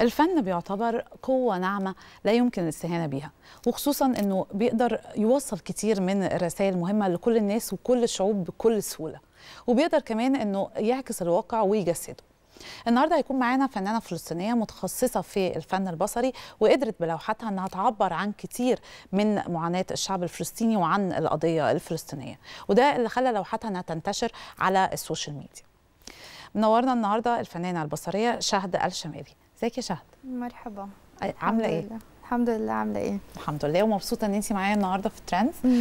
الفن بيعتبر قوة ناعمة لا يمكن الاستهانة بيها وخصوصا أنه بيقدر يوصل كتير من الرسائل المهمة لكل الناس وكل الشعوب بكل سهولة وبيقدر كمان أنه يعكس الواقع ويجسده النهارده هيكون معانا فنانه فلسطينيه متخصصه في الفن البصري وقدرت بلوحاتها انها تعبر عن كتير من معاناه الشعب الفلسطيني وعن القضيه الفلسطينيه وده اللي خلى لوحاتها انها تنتشر على السوشيال ميديا منورنا النهارده الفنانه البصريه شهد الشمالي ازيك يا شهد مرحبا عامله ايه الحمد لله عامله ايه الحمد لله ومبسوطه ان انت معايا النهارده في ترند